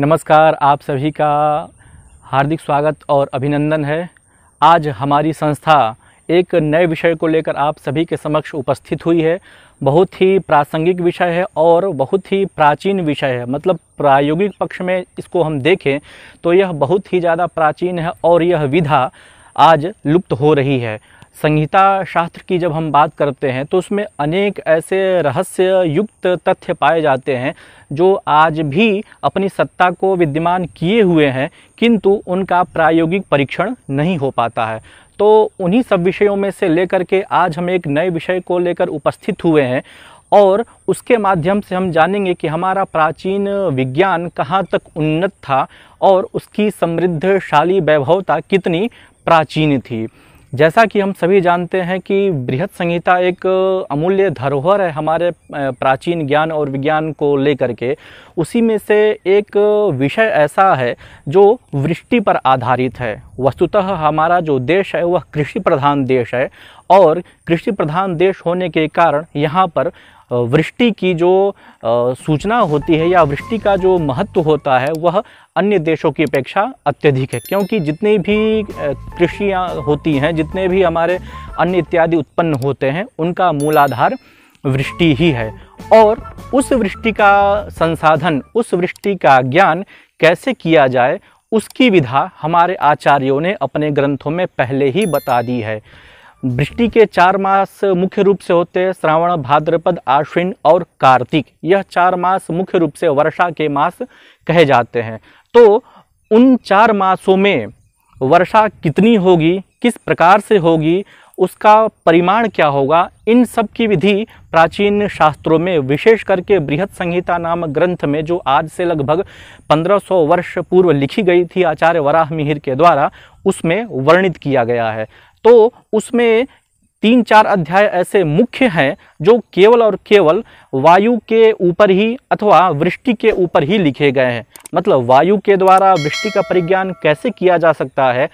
नमस्कार आप सभी का हार्दिक स्वागत और अभिनंदन है आज हमारी संस्था एक नए विषय को लेकर आप सभी के समक्ष उपस्थित हुई है बहुत ही प्रासंगिक विषय है और बहुत ही प्राचीन विषय है मतलब प्रायोगिक पक्ष में इसको हम देखें तो यह बहुत ही ज़्यादा प्राचीन है और यह विधा आज लुप्त हो रही है संहिता शास्त्र की जब हम बात करते हैं तो उसमें अनेक ऐसे रहस्य युक्त तथ्य पाए जाते हैं जो आज भी अपनी सत्ता को विद्यमान किए हुए हैं किंतु उनका प्रायोगिक परीक्षण नहीं हो पाता है तो उन्हीं सब विषयों में से लेकर के आज हम एक नए विषय को लेकर उपस्थित हुए हैं और उसके माध्यम से हम जानेंगे कि हमारा प्राचीन विज्ञान कहाँ तक उन्नत था और उसकी समृद्धशाली वैभवता कितनी प्राचीन थी जैसा कि हम सभी जानते हैं कि बृहद संहिता एक अमूल्य धरोहर है हमारे प्राचीन ज्ञान और विज्ञान को लेकर के उसी में से एक विषय ऐसा है जो वृष्टि पर आधारित है वस्तुतः हमारा जो देश है वह कृषि प्रधान देश है और कृषि प्रधान देश होने के कारण यहाँ पर वृष्टि की जो सूचना होती है या वृष्टि का जो महत्व होता है वह अन्य देशों की अपेक्षा अत्यधिक है क्योंकि जितनी भी कृषियाँ होती हैं जितने भी हमारे अन्य इत्यादि उत्पन्न होते हैं उनका मूलाधार वृष्टि ही है और उस वृष्टि का संसाधन उस वृष्टि का ज्ञान कैसे किया जाए उसकी विधा हमारे आचार्यों ने अपने ग्रंथों में पहले ही बता दी है वृष्टि के चार मास मुख्य रूप से होते हैं श्रावण भाद्रपद आश्विन और कार्तिक यह चार मास मुख्य रूप से वर्षा के मास कहे जाते हैं तो उन चार मासों में वर्षा कितनी होगी किस प्रकार से होगी उसका परिमाण क्या होगा इन सब की विधि प्राचीन शास्त्रों में विशेष करके बृहद संहिता नाम ग्रंथ में जो आज से लगभग 1500 वर्ष पूर्व लिखी गई थी आचार्य वराह मिहिर के द्वारा उसमें वर्णित किया गया है तो उसमें तीन चार अध्याय ऐसे मुख्य हैं जो केवल और केवल वायु के ऊपर ही अथवा वृष्टि के ऊपर ही लिखे गए हैं मतलब वायु के द्वारा वृष्टि का परिज्ञान कैसे किया जा सकता है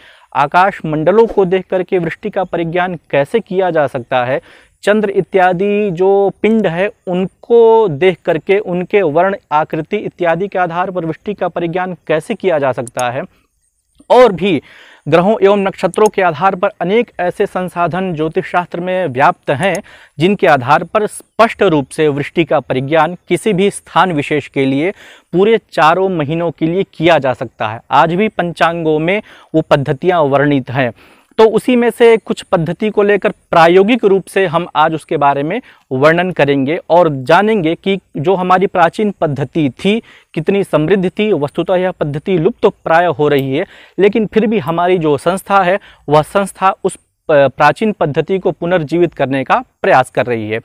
आकाश मंडलों को देख करके वृष्टि का परिज्ञान कैसे किया जा सकता है चंद्र इत्यादि जो पिंड है उनको देख करके उनके वर्ण आकृति इत्यादि के आधार पर वृष्टि का परिज्ञान कैसे किया जा सकता है और भी ग्रहों एवं नक्षत्रों के आधार पर अनेक ऐसे संसाधन ज्योतिष शास्त्र में व्याप्त हैं जिनके आधार पर स्पष्ट रूप से वृष्टि का परिज्ञान किसी भी स्थान विशेष के लिए पूरे चारों महीनों के लिए किया जा सकता है आज भी पंचांगों में वो पद्धतियाँ वर्णित हैं तो उसी में से कुछ पद्धति को लेकर प्रायोगिक रूप से हम आज उसके बारे में वर्णन करेंगे और जानेंगे कि जो हमारी प्राचीन पद्धति थी कितनी समृद्ध थी वस्तुतः यह पद्धति लुप्त तो प्राय हो रही है लेकिन फिर भी हमारी जो संस्था है वह संस्था उस प्राचीन पद्धति को पुनर्जीवित करने का प्रयास कर रही है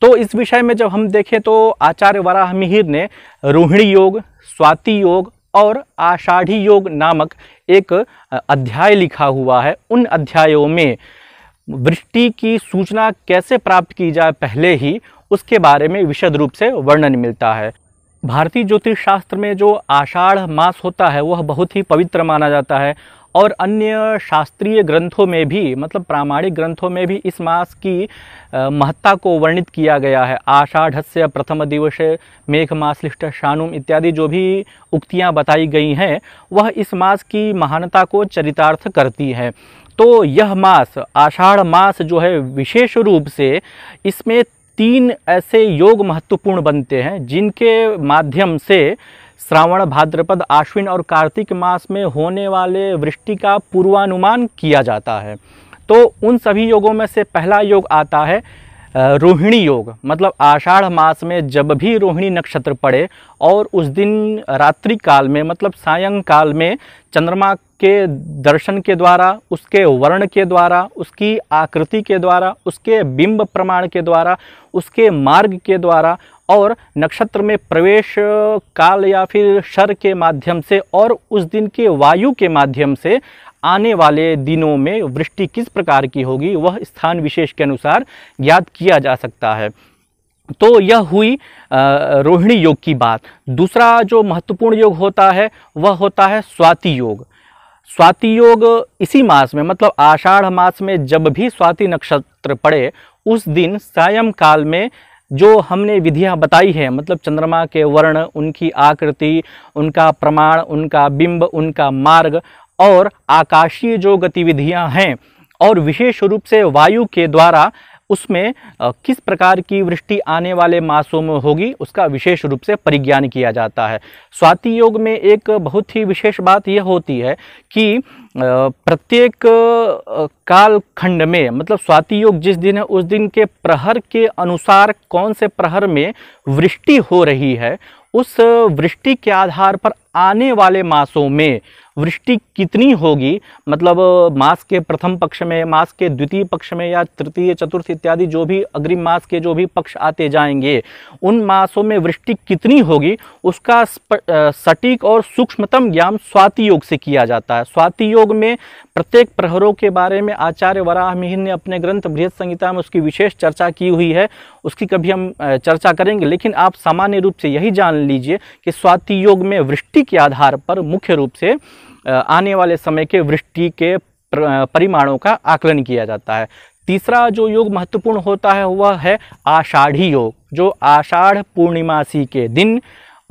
तो इस विषय में जब हम देखें तो आचार्य वराहमिहिर ने रोहिणी योग स्वाति योग और आषाढ़ी योग नामक एक अध्याय लिखा हुआ है उन अध्यायों में वृष्टि की सूचना कैसे प्राप्त की जाए पहले ही उसके बारे में विशद रूप से वर्णन मिलता है भारतीय ज्योतिष शास्त्र में जो आषाढ़ मास होता है वह बहुत ही पवित्र माना जाता है और अन्य शास्त्रीय ग्रंथों में भी मतलब प्रामाणिक ग्रंथों में भी इस मास की महत्ता को वर्णित किया गया है आषाढ़ प्रथम दिवस मेघ मास लिष्ट शानुम इत्यादि जो भी उक्तियाँ बताई गई हैं वह इस मास की महानता को चरितार्थ करती हैं तो यह मास आषाढ़ मास जो है विशेष रूप से इसमें तीन ऐसे योग महत्वपूर्ण बनते हैं जिनके माध्यम से श्रावण भाद्रपद आश्विन और कार्तिक मास में होने वाले वृष्टि का पूर्वानुमान किया जाता है तो उन सभी योगों में से पहला योग आता है रोहिणी योग मतलब आषाढ़ मास में जब भी रोहिणी नक्षत्र पड़े और उस दिन रात्रि काल में मतलब सायंकाल में चंद्रमा के दर्शन के द्वारा उसके वर्ण के द्वारा उसकी आकृति के द्वारा उसके बिंब प्रमाण के द्वारा उसके मार्ग के द्वारा और नक्षत्र में प्रवेश काल या फिर शर के माध्यम से और उस दिन के वायु के माध्यम से आने वाले दिनों में वृष्टि किस प्रकार की होगी वह स्थान विशेष के अनुसार ज्ञात किया जा सकता है तो यह हुई रोहिणी योग की बात दूसरा जो महत्वपूर्ण योग होता है वह होता है स्वाति योग स्वाति योग इसी मास में मतलब आषाढ़ मास में जब भी स्वाति नक्षत्र पड़े उस दिन सायंकाल में जो हमने विधियाँ बताई है मतलब चंद्रमा के वर्ण उनकी आकृति उनका प्रमाण उनका बिंब उनका मार्ग और आकाशीय जो गतिविधियाँ हैं और विशेष रूप से वायु के द्वारा उसमें किस प्रकार की वृष्टि आने वाले मासों में होगी उसका विशेष रूप से परिज्ञान किया जाता है स्वाति योग में एक बहुत ही विशेष बात यह होती है कि प्रत्येक कालखंड में मतलब स्वाति योग जिस दिन है उस दिन के प्रहर के अनुसार कौन से प्रहर में वृष्टि हो रही है उस वृष्टि के आधार पर आने वाले मासों में वृष्टि कितनी होगी मतलब मास के प्रथम पक्ष में मास के द्वितीय पक्ष में या तृतीय चतुर्थ इत्यादि जो भी अग्रिम मास के जो भी पक्ष आते जाएंगे उन मासों में वृष्टि कितनी होगी उसका सटीक और सूक्ष्मतम ज्ञान स्वाति योग से किया जाता है स्वाति योग में प्रत्येक प्रहरों के बारे में आचार्य वराह मिहिर ने अपने ग्रंथ बृहद संहिता में उसकी विशेष चर्चा की हुई है उसकी कभी हम चर्चा करेंगे लेकिन आप सामान्य रूप से यही जान लीजिए कि स्वाति योग में वृष्टि के आधार पर मुख्य रूप से आने वाले समय के वृष्टि के परिमाणों का आकलन किया जाता है तीसरा जो योग महत्वपूर्ण होता है वह है आषाढ़ी योग जो आषाढ़ पूर्णिमासी के दिन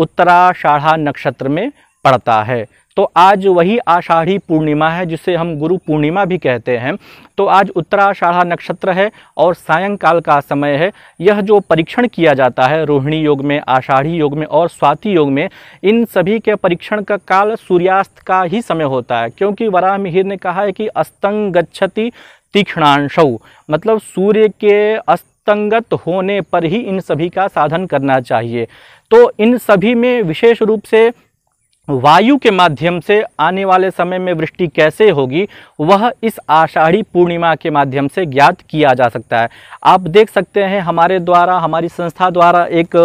उत्तराषाढ़ा नक्षत्र में पड़ता है तो आज वही आषाढ़ी पूर्णिमा है जिसे हम गुरु पूर्णिमा भी कहते हैं तो आज उत्तराषाढ़ा नक्षत्र है और सायंकाल का समय है यह जो परीक्षण किया जाता है रोहिणी योग में आषाढ़ी योग में और स्वाति योग में इन सभी के परीक्षण का काल सूर्यास्त का ही समय होता है क्योंकि वराह मिहिर ने कहा है कि अस्तंग गच्छति तीक्ष्णांशव मतलब सूर्य के अस्त तंगत होने पर ही इन सभी का साधन करना चाहिए तो इन सभी में विशेष रूप से वायु के माध्यम से आने वाले समय में वृष्टि कैसे होगी वह इस आषाढ़ी पूर्णिमा के माध्यम से ज्ञात किया जा सकता है आप देख सकते हैं हमारे द्वारा हमारी संस्था द्वारा एक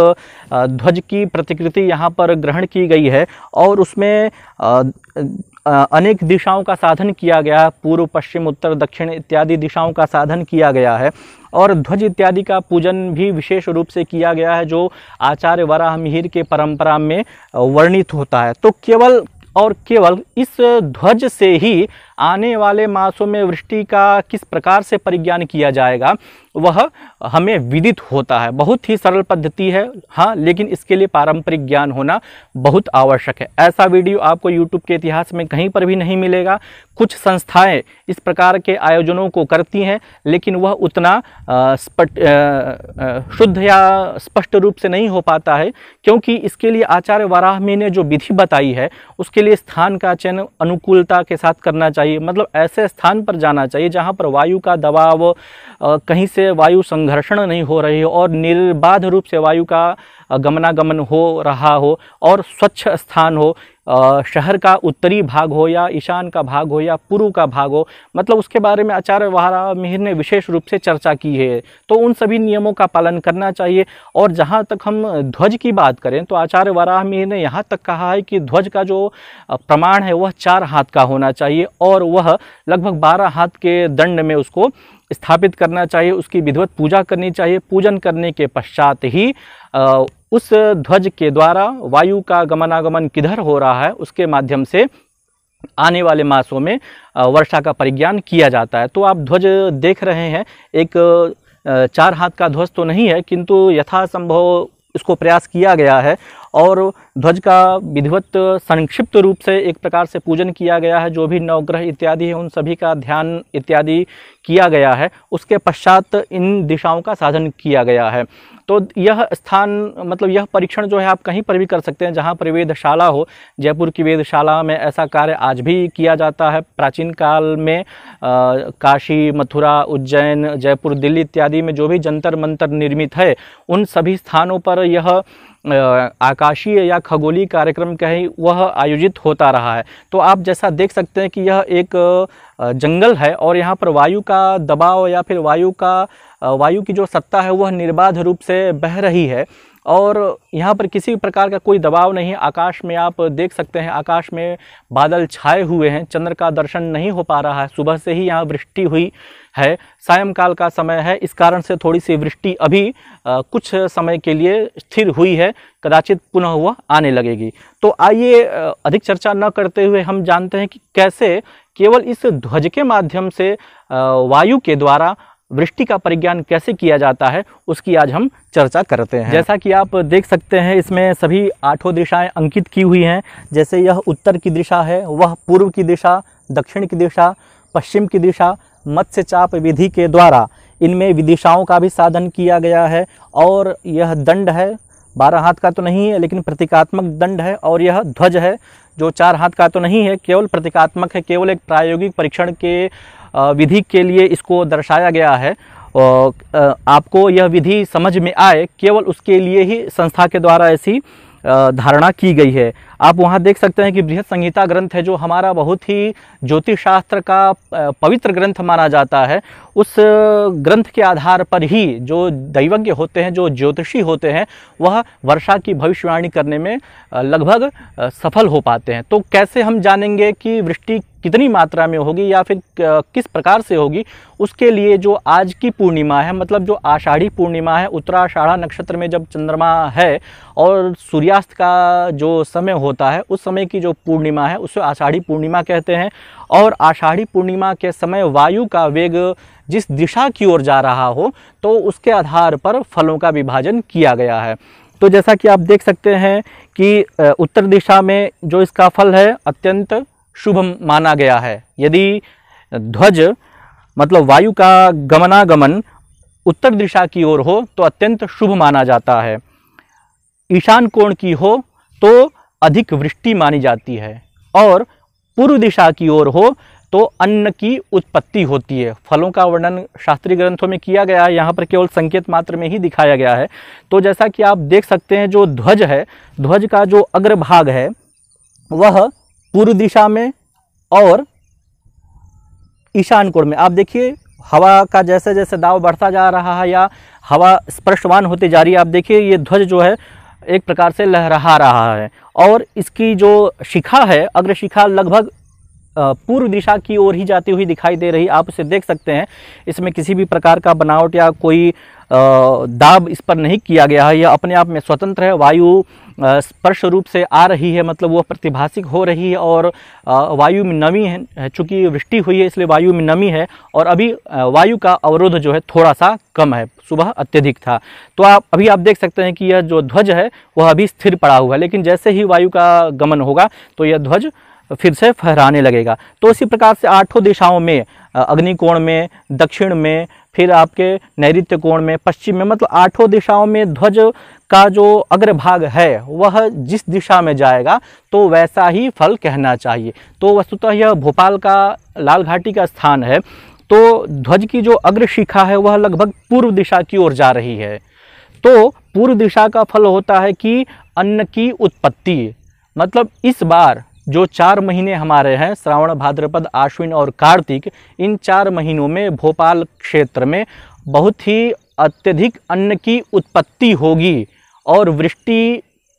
ध्वज की प्रतिकृति यहाँ पर ग्रहण की गई है और उसमें अनेक दिशाओं का साधन किया गया है पूर्व पश्चिम उत्तर दक्षिण इत्यादि दिशाओं का साधन किया गया है और ध्वज इत्यादि का पूजन भी विशेष रूप से किया गया है जो आचार्य वराह मिहिर के परंपरा में वर्णित होता है तो केवल और केवल इस ध्वज से ही आने वाले मासों में वृष्टि का किस प्रकार से परिज्ञान किया जाएगा वह हमें विदित होता है बहुत ही सरल पद्धति है हाँ लेकिन इसके लिए पारंपरिक ज्ञान होना बहुत आवश्यक है ऐसा वीडियो आपको यूट्यूब के इतिहास में कहीं पर भी नहीं मिलेगा कुछ संस्थाएं इस प्रकार के आयोजनों को करती हैं लेकिन वह उतना स्पट, शुद्ध या स्पष्ट रूप से नहीं हो पाता है क्योंकि इसके लिए आचार्य वराहमी ने जो विधि बताई है उसके लिए स्थान का चयन अनुकूलता के साथ करना चाहिए चाहिए मतलब ऐसे स्थान पर जाना चाहिए जहाँ पर वायु का दबाव कहीं से वायु संघर्षण नहीं हो रही हो और निर्बाध रूप से वायु का गमनागमन हो रहा हो और स्वच्छ स्थान हो शहर का उत्तरी भाग हो या ईशान का भाग हो या पूर्व का भाग हो मतलब उसके बारे में आचार्य वहारा मिहिर ने विशेष रूप से चर्चा की है तो उन सभी नियमों का पालन करना चाहिए और जहाँ तक हम ध्वज की बात करें तो आचार्य वराह मिहिर ने यहाँ तक कहा है कि ध्वज का जो प्रमाण है वह चार हाथ का होना चाहिए और वह लगभग बारह हाथ के दंड में उसको स्थापित करना चाहिए उसकी विधिवत पूजा करनी चाहिए पूजन करने के पश्चात ही उस ध्वज के द्वारा वायु का गमनागमन किधर हो रहा है उसके माध्यम से आने वाले मासों में वर्षा का परिज्ञान किया जाता है तो आप ध्वज देख रहे हैं एक चार हाथ का ध्वज तो नहीं है किंतु यथासंभव इसको प्रयास किया गया है और ध्वज का विधिवत संक्षिप्त रूप से एक प्रकार से पूजन किया गया है जो भी नवग्रह इत्यादि है उन सभी का ध्यान इत्यादि किया गया है उसके पश्चात इन दिशाओं का साधन किया गया है तो यह स्थान मतलब यह परीक्षण जो है आप कहीं पर भी कर सकते हैं जहाँ पर वेदशाला हो जयपुर की वेदशाला में ऐसा कार्य आज भी किया जाता है प्राचीन काल में आ, काशी मथुरा उज्जैन जयपुर दिल्ली इत्यादि में जो भी जंतर मंतर निर्मित है उन सभी स्थानों पर यह आकाशीय या खगोली कार्यक्रम कहीं वह आयोजित होता रहा है तो आप जैसा देख सकते हैं कि यह एक जंगल है और यहाँ पर वायु का दबाव या फिर वायु का वायु की जो सत्ता है वह निर्बाध रूप से बह रही है और यहाँ पर किसी प्रकार का कोई दबाव नहीं है आकाश में आप देख सकते हैं आकाश में बादल छाए हुए हैं चंद्र का दर्शन नहीं हो पा रहा है सुबह से ही यहाँ वृष्टि हुई है सायंकाल का समय है इस कारण से थोड़ी सी वृष्टि अभी आ, कुछ समय के लिए स्थिर हुई है कदाचित पुनः हुआ आने लगेगी तो आइए अधिक चर्चा न करते हुए हम जानते हैं कि कैसे केवल इस ध्वज के माध्यम से वायु के द्वारा वृष्टि का परिज्ञान कैसे किया जाता है उसकी आज हम चर्चा करते हैं जैसा कि आप देख सकते हैं इसमें सभी आठों दिशाएं अंकित की हुई हैं जैसे यह उत्तर की दिशा है वह पूर्व की दिशा दक्षिण की दिशा पश्चिम की दिशा मत्स्य चाप विधि के द्वारा इनमें विदिशाओं का भी साधन किया गया है और यह दंड है बारह हाथ का तो नहीं है लेकिन प्रतीकात्मक दंड है और यह ध्वज है जो चार हाथ का तो नहीं है केवल प्रतीकात्मक है केवल एक प्रायोगिक परीक्षण के विधि के लिए इसको दर्शाया गया है और आपको यह विधि समझ में आए केवल उसके लिए ही संस्था के द्वारा ऐसी धारणा की गई है आप वहाँ देख सकते हैं कि बृहद संहिता ग्रंथ है जो हमारा बहुत ही ज्योतिष शास्त्र का पवित्र ग्रंथ माना जाता है उस ग्रंथ के आधार पर ही जो दैवज्ञ होते हैं जो ज्योतिषी होते हैं वह वर्षा की भविष्यवाणी करने में लगभग सफल हो पाते हैं तो कैसे हम जानेंगे कि वृष्टि कितनी मात्रा में होगी या फिर किस प्रकार से होगी उसके लिए जो आज की पूर्णिमा है मतलब जो आषाढ़ी पूर्णिमा है उत्तराषाढ़ा नक्षत्र में जब चंद्रमा है और सूर्यास्त का जो समय होता है उस समय की जो पूर्णिमा है उसे आषाढ़ी पूर्णिमा कहते हैं और आषाढ़ी पूर्णिमा के समय वायु का वेग जिस दिशा की ओर जा रहा हो तो उसके आधार पर फलों का विभाजन किया गया है तो जैसा कि आप देख सकते हैं कि उत्तर दिशा में जो इसका फल है अत्यंत शुभ माना गया है यदि ध्वज मतलब वायु का गमनागमन उत्तर दिशा की ओर हो तो अत्यंत शुभ माना जाता है ईशान कोण की हो तो अधिक वृष्टि मानी जाती है और पूर्व दिशा की ओर हो तो अन्न की उत्पत्ति होती है फलों का वर्णन शास्त्रीय ग्रंथों में किया गया है यहाँ पर केवल संकेत मात्र में ही दिखाया गया है तो जैसा कि आप देख सकते हैं जो ध्वज है ध्वज का जो अग्रभाग है वह पूर्व दिशा में और ईशान कोण में आप देखिए हवा का जैसे जैसे दाव बढ़ता जा रहा है या हवा स्पर्शवान होते जा रही है आप देखिए ये ध्वज जो है एक प्रकार से लहरा रहा है और इसकी जो शिखा है अग्र शिखा लगभग पूर्व दिशा की ओर ही जाती हुई दिखाई दे रही आप उसे देख सकते हैं इसमें किसी भी प्रकार का बनावट या कोई दाब इस पर नहीं किया गया है यह अपने आप में स्वतंत्र है वायु स्पर्श रूप से आ रही है मतलब वह प्रतिभाषिक हो रही है और वायु में नमी है चूँकि वृष्टि हुई है इसलिए वायु में नमी है और अभी वायु का अवरोध जो है थोड़ा सा कम है सुबह अत्यधिक था तो आप अभी आप देख सकते हैं कि यह जो ध्वज है वह अभी स्थिर पड़ा हुआ है लेकिन जैसे ही वायु का गमन होगा तो यह ध्वज फिर से फहराने लगेगा तो इसी प्रकार से आठों दिशाओं में अग्निकोण में दक्षिण में फिर आपके नैऋत्य कोण में पश्चिम में मतलब आठों दिशाओं में ध्वज का जो अग्रभाग है वह जिस दिशा में जाएगा तो वैसा ही फल कहना चाहिए तो वस्तुतः यह भोपाल का लाल घाटी का स्थान है तो ध्वज की जो अग्रशिखा है वह लगभग पूर्व दिशा की ओर जा रही है तो पूर्व दिशा का फल होता है कि अन्न की उत्पत्ति मतलब इस बार जो चार महीने हमारे हैं श्रावण भाद्रपद आश्विन और कार्तिक इन चार महीनों में भोपाल क्षेत्र में बहुत ही अत्यधिक अन्न की उत्पत्ति होगी और वृष्टि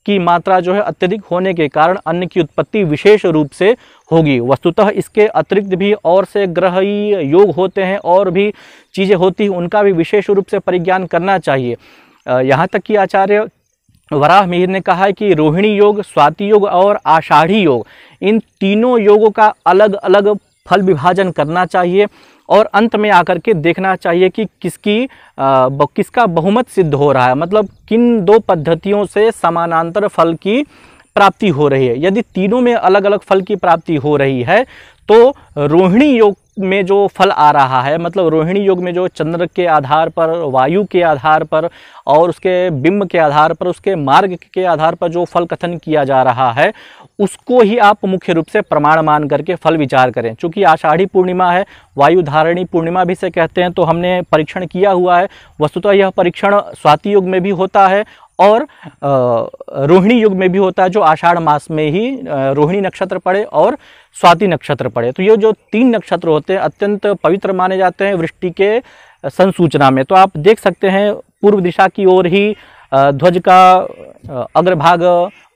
की मात्रा जो है अत्यधिक होने के कारण अन्न की उत्पत्ति विशेष रूप से होगी वस्तुतः इसके अतिरिक्त भी और से ग्रही योग होते हैं और भी चीज़ें होती हैं उनका भी विशेष रूप से परिज्ञान करना चाहिए यहाँ तक कि आचार्य वराह मिहिर ने कहा है कि रोहिणी योग स्वाति योग और आषाढ़ी योग इन तीनों योगों का अलग अलग फल विभाजन करना चाहिए और अंत में आकर के देखना चाहिए कि किसकी किसका बहुमत सिद्ध हो रहा है मतलब किन दो पद्धतियों से समानांतर फल की प्राप्ति हो रही है यदि तीनों में अलग अलग फल की प्राप्ति हो रही है तो रोहिणी योग में जो फल आ रहा है मतलब रोहिणी योग में जो चंद्र के आधार पर वायु के आधार पर और उसके बिंब के आधार पर उसके मार्ग के आधार पर जो फल कथन किया जा रहा है उसको ही आप मुख्य रूप से प्रमाण मान करके फल विचार करें चूंकि आषाढ़ी पूर्णिमा है वायुधारणी पूर्णिमा भी से कहते हैं तो हमने परीक्षण किया हुआ है वस्तुतः यह परीक्षण स्वाति युग में भी होता है और रोहिणी युग में भी होता है जो आषाढ़ मास में ही रोहिणी नक्षत्र पड़े और स्वाति नक्षत्र पड़े तो ये जो तीन नक्षत्र होते हैं अत्यंत पवित्र माने जाते हैं वृष्टि के संसूचना में तो आप देख सकते हैं पूर्व दिशा की ओर ही ध्वज का अग्रभाग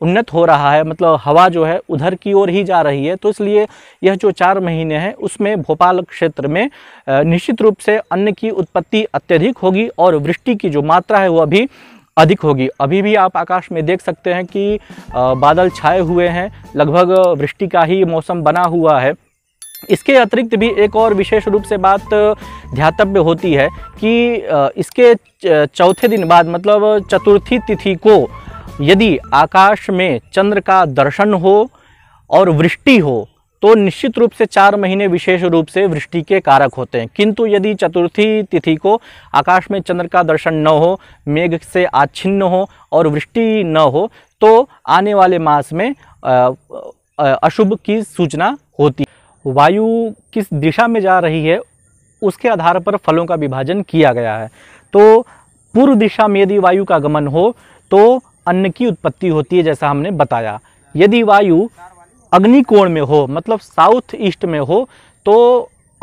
उन्नत हो रहा है मतलब हवा जो है उधर की ओर ही जा रही है तो इसलिए यह जो चार महीने हैं उसमें भोपाल क्षेत्र में निश्चित रूप से अन्न की उत्पत्ति अत्यधिक होगी और वृष्टि की जो मात्रा है वह भी अधिक होगी अभी भी आप आकाश में देख सकते हैं कि बादल छाए हुए हैं लगभग वृष्टि का ही मौसम बना हुआ है इसके अतिरिक्त भी एक और विशेष रूप से बात ध्यातव्य होती है कि इसके चौथे दिन बाद मतलब चतुर्थी तिथि को यदि आकाश में चंद्र का दर्शन हो और वृष्टि हो तो निश्चित रूप से चार महीने विशेष रूप से वृष्टि के कारक होते हैं किंतु यदि चतुर्थी तिथि को आकाश में चंद्र का दर्शन न हो मेघ से आच्छिन्न हो और वृष्टि न हो तो आने वाले मास में अशुभ की सूचना होती है वायु किस दिशा में जा रही है उसके आधार पर फलों का विभाजन किया गया है तो पूर्व दिशा में यदि वायु का गमन हो तो अन्न की उत्पत्ति होती है जैसा हमने बताया यदि वायु अग्निकोण में हो मतलब साउथ ईस्ट में हो तो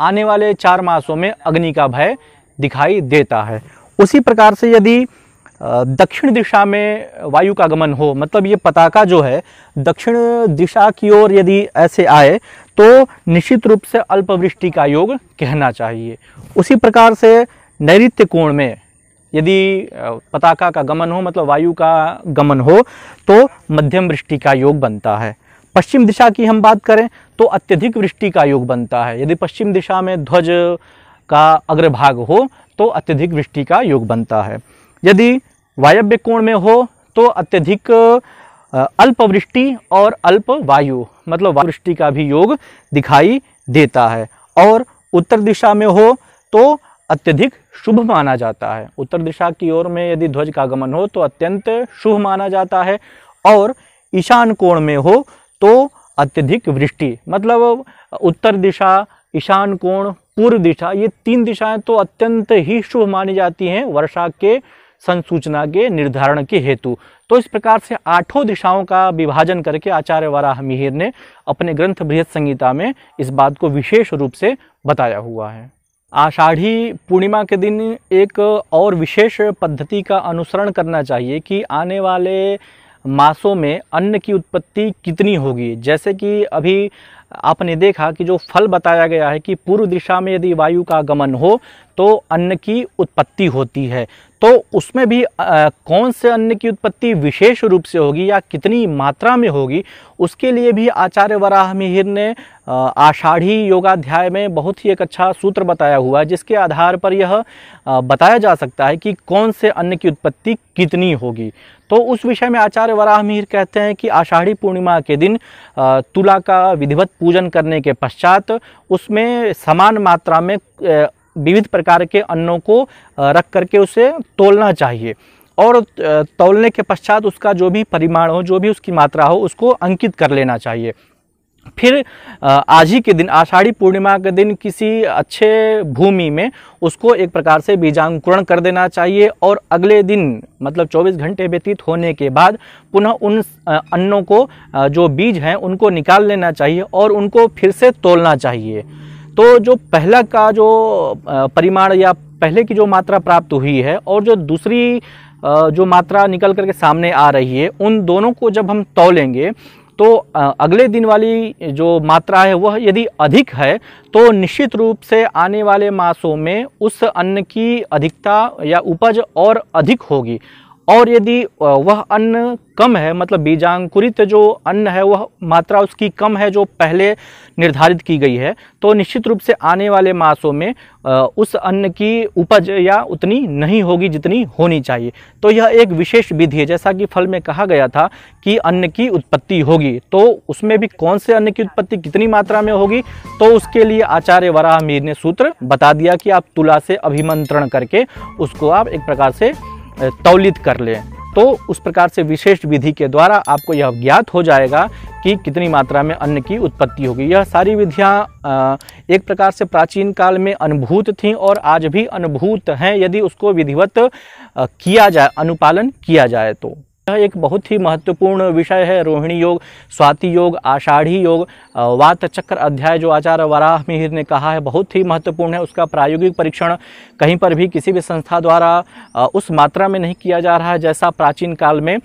आने वाले चार मासों में अग्नि का भय दिखाई देता है उसी प्रकार से यदि दक्षिण दिशा में वायु का गमन हो मतलब ये पताका जो है दक्षिण दिशा की ओर यदि ऐसे आए तो निश्चित रूप से अल्पवृष्टि का योग कहना चाहिए उसी प्रकार से नैत्य कोण में यदि पताका का गमन हो मतलब वायु का गमन हो तो मध्यम वृष्टि का योग बनता है पश्चिम दिशा की हम बात करें तो अत्यधिक वृष्टि का योग बनता है यदि पश्चिम दिशा में ध्वज का अग्रभाग हो तो अत्यधिक वृष्टि का योग बनता है यदि वायव्य कोण में हो तो अत्यधिक अल्पवृष्टि और अल्प वायु मतलब वृष्टि का भी योग दिखाई देता है और उत्तर दिशा में हो तो अत्यधिक शुभ माना जाता है उत्तर दिशा की ओर में यदि ध्वज का गमन हो तो अत्यंत शुभ माना जाता है और ईशान कोण में हो तो अत्यधिक वृष्टि मतलब उत्तर दिशा ईशान कोण पूर्व दिशा ये तीन दिशाएं तो अत्यंत ही शुभ मानी जाती हैं वर्षा के संसूचना के निर्धारण के हेतु तो इस प्रकार से आठों दिशाओं का विभाजन करके आचार्य वाराह मिहिर ने अपने ग्रंथ बृहद संहिता में इस बात को विशेष रूप से बताया हुआ है आषाढ़ी पूर्णिमा के दिन एक और विशेष पद्धति का अनुसरण करना चाहिए कि आने वाले मासों में अन्न की उत्पत्ति कितनी होगी जैसे कि अभी आपने देखा कि जो फल बताया गया है कि पूर्व दिशा में यदि वायु का गमन हो तो अन्न की उत्पत्ति होती है तो उसमें भी आ, कौन से अन्न की उत्पत्ति विशेष रूप से होगी या कितनी मात्रा में होगी उसके लिए भी आचार्य वराह मिहिर ने आषाढ़ी योगाध्याय में बहुत ही एक अच्छा सूत्र बताया हुआ है जिसके आधार पर यह बताया जा सकता है कि कौन से अन्न की उत्पत्ति कितनी होगी तो उस विषय में आचार्य वराह मिहिर कहते हैं कि आषाढ़ी पूर्णिमा के दिन तुला का विधिवत पूजन करने के पश्चात उसमें समान मात्रा में विविध प्रकार के अन्नों को रख करके उसे तोलना चाहिए और तोलने के पश्चात उसका जो भी परिमाण हो जो भी उसकी मात्रा हो उसको अंकित कर लेना चाहिए फिर आज ही के दिन आषाढ़ी पूर्णिमा के दिन किसी अच्छे भूमि में उसको एक प्रकार से बीजांकुरण कर देना चाहिए और अगले दिन मतलब 24 घंटे व्यतीत होने के बाद पुनः उन अन्नों को जो बीज हैं उनको निकाल लेना चाहिए और उनको फिर से तोलना चाहिए तो जो पहला का जो परिमाण या पहले की जो मात्रा प्राप्त हुई है और जो दूसरी जो मात्रा निकल करके सामने आ रही है उन दोनों को जब हम तोलेंगे तो अगले दिन वाली जो मात्रा है वह यदि अधिक है तो निश्चित रूप से आने वाले मासों में उस अन्न की अधिकता या उपज और अधिक होगी और यदि वह अन्न कम है मतलब बीजांकुरित जो अन्न है वह मात्रा उसकी कम है जो पहले निर्धारित की गई है तो निश्चित रूप से आने वाले मासों में उस अन्न की उपज या उतनी नहीं होगी जितनी होनी चाहिए तो यह एक विशेष विधि है जैसा कि फल में कहा गया था कि अन्न की उत्पत्ति होगी तो उसमें भी कौन से अन्न की उत्पत्ति कितनी मात्रा में होगी तो उसके लिए आचार्य वराहमीर ने सूत्र बता दिया कि आप तुला से अभिमंत्रण करके उसको आप एक प्रकार से तौलित कर लें तो उस प्रकार से विशेष विधि के द्वारा आपको यह ज्ञात हो जाएगा कि कितनी मात्रा में अन्न की उत्पत्ति होगी यह सारी विधियाँ एक प्रकार से प्राचीन काल में अनुभूत थीं और आज भी अनुभूत हैं यदि उसको विधिवत किया जाए अनुपालन किया जाए तो एक बहुत ही महत्वपूर्ण विषय है रोहिणी योग स्वाति योग आषाढ़ी योग वात चक्र अध्याय जो आचार्य वराह मिहिर ने कहा है बहुत ही महत्वपूर्ण है उसका प्रायोगिक परीक्षण कहीं पर भी किसी भी संस्था द्वारा उस मात्रा में नहीं किया जा रहा है जैसा प्राचीन काल में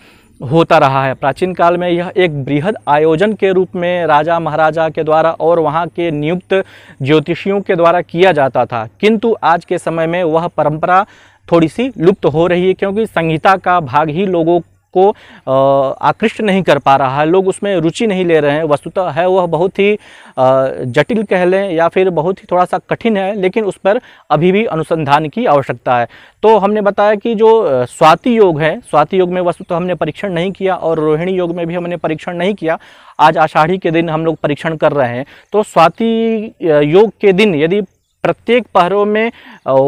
होता रहा है प्राचीन काल में यह एक बृहद आयोजन के रूप में राजा महाराजा के द्वारा और वहाँ के नियुक्त ज्योतिषियों के द्वारा किया जाता था किंतु आज के समय में वह परंपरा थोड़ी सी लुप्त हो रही है क्योंकि संहिता का भाग ही लोगों को आकृष्ट नहीं कर पा रहा है लोग उसमें रुचि नहीं ले रहे हैं वस्तुतः है वह बहुत ही जटिल कह लें या फिर बहुत ही थोड़ा सा कठिन है लेकिन उस पर अभी भी अनुसंधान की आवश्यकता है तो हमने बताया कि जो स्वाति योग है स्वाति योग में वस्तुतः हमने परीक्षण नहीं किया और रोहिणी योग में भी हमने परीक्षण नहीं किया आज आषाढ़ी के दिन हम लोग परीक्षण कर रहे हैं तो स्वाति योग के दिन यदि प्रत्येक पहरों में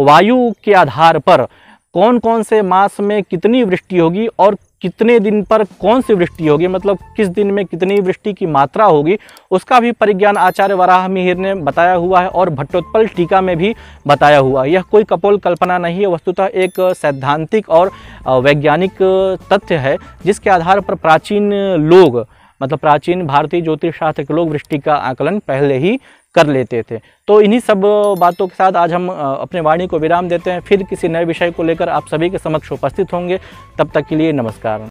वायु के आधार पर कौन कौन से मास में कितनी वृष्टि होगी और कितने दिन पर कौन सी वृष्टि होगी मतलब किस दिन में कितनी वृष्टि की मात्रा होगी उसका भी परिज्ञान आचार्य वराह मिहिर ने बताया हुआ है और भट्टोत्पल टीका में भी बताया हुआ है यह कोई कपोल कल्पना नहीं है वस्तुतः एक सैद्धांतिक और वैज्ञानिक तथ्य है जिसके आधार पर प्राचीन लोग मतलब प्राचीन भारतीय ज्योतिष शास्त्र के लोग वृष्टि का आकलन पहले ही कर लेते थे तो इन्हीं सब बातों के साथ आज हम अपने वाणी को विराम देते हैं फिर किसी नए विषय को लेकर आप सभी के समक्ष उपस्थित होंगे तब तक के लिए नमस्कार